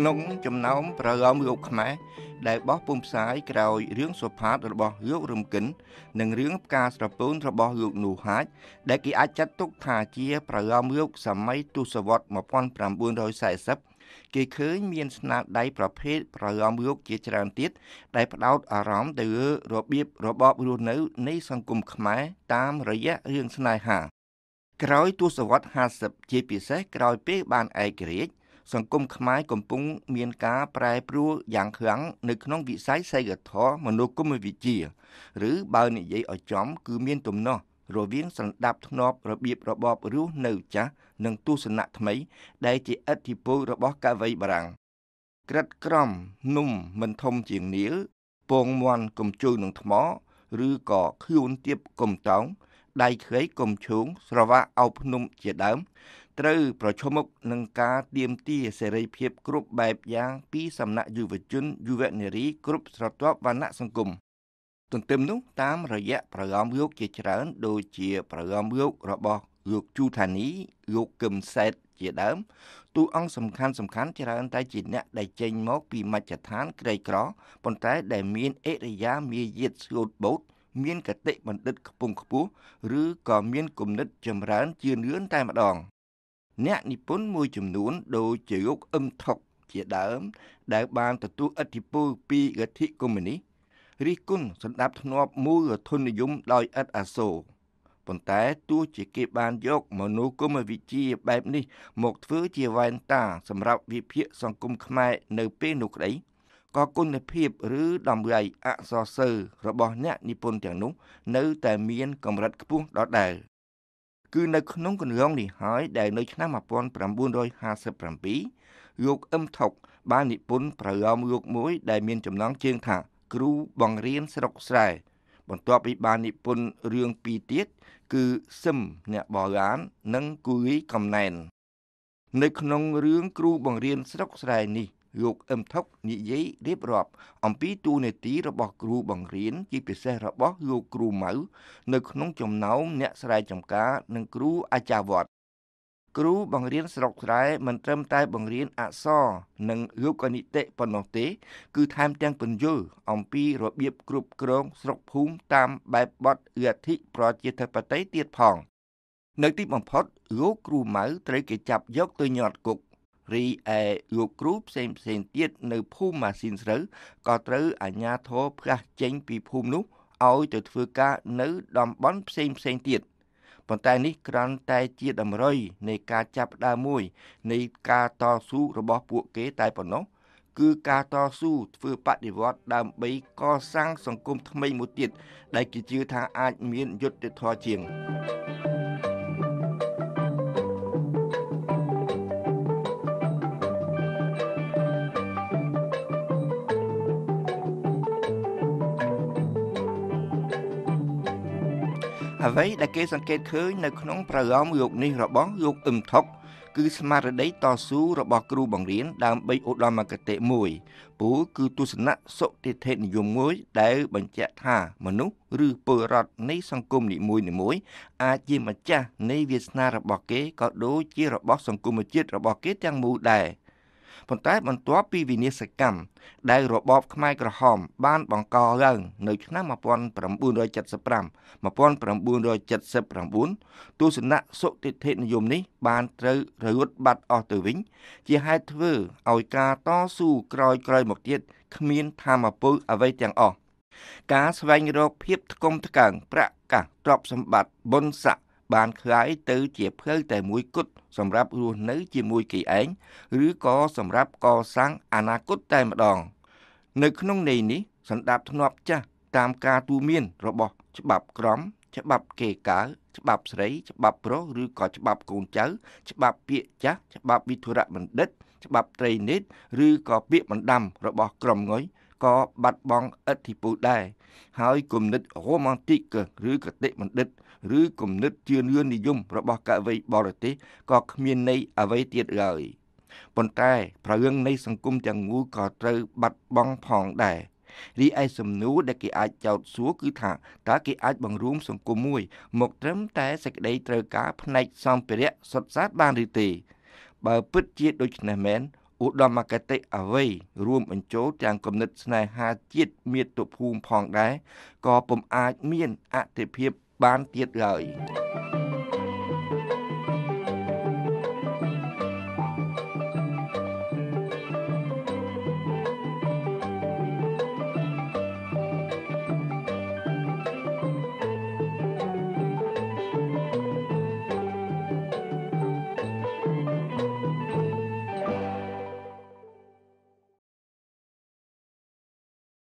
ក្នុងចំណោមប្រយោមរូបខ្មែរដែលបោះពុំផ្សាយក្រោយរឿងសុផាត របស់លោករំកិននិងរឿងផ្កាស្រពោនរបស់លោកនូហាច ដែលគេអាចចាត់ទុកថាជាប្រយោមរូបសម័យទសវត្ស1940គេឃើញមាន ស្នាដៃប្រភេទប្រយោមយកជាច្រើនទៀតដែលផ្ដោត អារម្មណ៍ទៅលើរបៀបរបបរស់នៅនៃសង្គមខ្មែរ តាមរយៈរឿងស្នេហាក្រោយទសវត្ស50ជាពិសេសក្រោយពេលបានឯករាជ្យសង្គមខ្មែរកំពុងមានការប្រែប្រួលយ៉ាងខ្លាំងនៅក្នុងវិស័យសេដ្ឋធម៌មនោគមវិជ្ជា ឬ បើនិយាយឲ្យចំគឺមានទំនាស់រវាងសន្តាប់ធ្នាប់របៀបរបបរស់នៅចាស់និងទស្សនៈថ្មី ដែលជាឥទ្ធិពលរបស់កវីបារាំងក្រិតក្រមនំមិនធំជាងនីលពងមន់កំជុយនឹងថ្ម ឬក៏ខឿនទៀបកំតោងដៃខ្វេកកំឈូងស្រវាក់អោភ្នំជាដើមត្រូវប្រឈមមុខនឹងការទាមទារសេរីភាពគ្រប់បែបយ៉ាង ពីសំណាក់យុវជនយុវនារីគ្រប់ស្រទាប់វណ្ណៈសង្គមទន្ទឹមនោះតាមរយៈប្រយោគយោគជាច្រើន ដូចជាប្រយោគយោគរបស់លោកជូថានីលោកកឹមសែតជាដើម ទូអង្គសំខាន់សំខាន់ច្រើនតែជាអ្នកដែលចេញមក ពីមជ្ឈដ្ឋាន ក្រីក្រប៉ុន្តែដែលមានអិរិយាមាយាទស្លូតបូតមានកតិបណ្ឌិតខ្ពង់ខ្ពស់ឬក៏មានគុណិតចម្រើនជឿនលឿនតែម្ដងអ្នកនិពន្ធមួយចំនួន ដូចជាលោកអឹមថុកជាដើម ដែលបាន ទទួលឥទ្ធិពលពីលទ្ធិកុម្មុយនីសរិះគន់សម្ដាប់ធ្នាប់មូលធននិយមដោយឥតអាសូរប៉ុន្តែទោះជាគេបានយកមនោគមវិជ្ជាបែបនេះ មកធ្វើជាវ៉ែនតា សម្រាប់វិភាគសង្គមខ្មែរនៅពេលនោះក្តីក៏គុណភាពឬតម្លៃអសរសិល្ប៍របស់អ្នកនិពន្ធទាំងនោះនៅតែមានកម្រិតខ្ពស់ដដែល។គឺនៅក្នុងគម្រងនេះហើយដែលនៅឆ្នាំ1957លោកអឹមថុកបាននិពន្ធប្រយោគលោកមួយ ដែលមានចំណងជើងថា គ្រូបង្រៀនស្រុកស្រែបន្ទាប់ពីបាននិពន្ធរឿងពីរទៀតគឺសឹមអ្នកបរាននិងគូរីកំណែននៅក្នុងរឿង គ្រូបង្រៀនស្រុកស្រែនេះលោកអឹមថុកនិយាយរៀបរាប់ អំពីទូនេតិរបស់គ្រូបង្រៀនជាពិសេសរបស់លោកគ្រូម៉ៅនៅក្នុងចំណោមអ្នកស្រែចម្ការ និងគ្រូអាចារ្យវត្តគ្រូបង្រៀនស្រុកស្រែមិនត្រឹមតែ បង្រៀនអក្សរនិងលោកគណិតិប៉ុណ្ណោះទេគឺថែមទាំងពន្យល់អំពីរបៀបគ្រប់គ្រងស្រុកភូមិតាម បែបបទលទ្ធិប្រជាធិបតេយ្យទៀតផង នៅ ទីបំផុតលោកគ្រូម៉ៅត្រូវគេចាប់យក ទៅញាត់គុករីឯលោកគ្រូផ្សេងផ្សេងទៀតនៅភូមិម៉ាស៊ីនស្រូវ ក៏ត្រូវអាជ្ញាធរផ្កាស់ចេញពីភូមិនោះឲ្យទៅធ្វើការនៅតំបន់ផ្សេងផ្សេងទៀតប៉ុន្តែនេះគ្រាន់តែជាតម្រុយនៃការចាប់ដើមមួយ នៃការតស៊ូរបស់ពួកគេតែប៉ុណ្ណោះគឺការតស៊ូធ្វើបដិវត្តដើម្បីកសាងសង្គមថ្មីមួយទៀតដែលគេជឿថាអាចមានយុត្តិធម៌ជាង។អ្វីដែលគេសង្កេតឃើញនៅក្នុងប្រយោគយកនេះរបស់លោកអឹមថុកគឺស្មារតីតស៊ូរបស់គ្រូបង្រៀនដើម្បីឧត្តមគតិមួយពូគឺទស្សនៈសុទិដ្ឋិនិយមមួយដែលបញ្ជាក់ថាមនុស្សឬពលរដ្ឋនៃសង្គមនីមួយនីមួយអាចជាម្ចាស់នៃវាសនារបស់គេក៏ដូចជារបស់សង្គមជាតិរបស់គេទាំងមូលដែរប៉ុន្តែបន្ទាប់ពីវិនាសកម្មដែលរបបខ្មែរក្រហមបានបង្កឡើង នៅ ឆ្នាំ1975 1979ទស្សនៈសុទិដ្ឋិនិយមនេះបានត្រូវរយុទ្ធបាត់អស់ទៅវិញ ជាហេតុធ្វើឲ្យការតស៊ូក្រោយក្រោយមកទៀតគ្មានធម៌ពលអ្វីទាំងអស់ការស្វែងរក ភាពថ្កុំថ្កើងប្រាក់កាសទ្រព្យសម្បត្តិបុណ្យស័ក្តិបានคล้ายទៅជាផ្លូវតែមួយគត់សម្រាប់រស់នៅ ជាមួយគេឯងឬក៏សម្រាប់កសាងអនាគតតែម្ដង នៅ ក្នុងន័យនេះសន្តាប់ធ្នាប់ចាស់តាមការទូមាន របស់ច្បាប់ក្រម ច្បាប់គេកើច្បាប់ស្រីច្បាប់ប្រុសឬក៏ច្បាប់កូនចៅ ច្បាប់ពាក្យចាស់ច្បាប់វិធុរៈបណ្ឌិត ច្បាប់ត្រីនេតឬក៏ពាក្យបណ្ដាំរបស់ក្រមងុយក៏បាត់បង់ឥទ្ធិពលដែរហើយគំនិតរ៉ូម៉ង់ទិកឬគតិបណ្ឌិតឬគំនិតជឿនយឿននិយមរបស់កវីបរទេសក៏គ្មានន័យអ្វីទៀតឡើយប៉ុន្តែប្ររឿងនៃសង្គមទាំងមូលក៏ត្រូវបាត់បង់ផងដែររីឯសំណួរដែលគេអាចចោទសួរគឺថាតើគេអាចបង្រួមសង្គមមួយមកត្រឹមតែសេចក្តីត្រូវការផ្នែកសម្ភារៈសុទ្ធសាធបានឬទេបើពិតជាដូច្នេះមែនឧត្តមគតិអ្វីរួមបញ្ចូលទាំងគំនិត ស្នេហាជាតិមាតុភូមិផងដែរក៏ពុំអាចមានអតិភិបបានទៀតហើយ